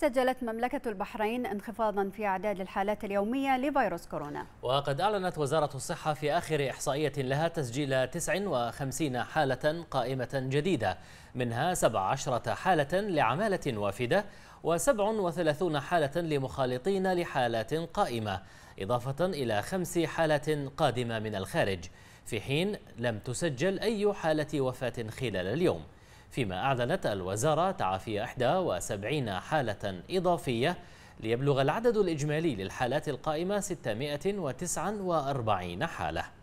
سجلت مملكة البحرين انخفاضا في أعداد الحالات اليومية لفيروس كورونا وقد أعلنت وزارة الصحة في آخر إحصائية لها تسجيل 59 حالة قائمة جديدة منها 17 حالة لعمالة وافدة و37 حالة لمخالطين لحالات قائمة إضافة إلى خمس حالات قادمة من الخارج في حين لم تسجل أي حالة وفاة خلال اليوم فيما أعلنت الوزارة تعافي 71 حالة إضافية ليبلغ العدد الإجمالي للحالات القائمة 649 حالة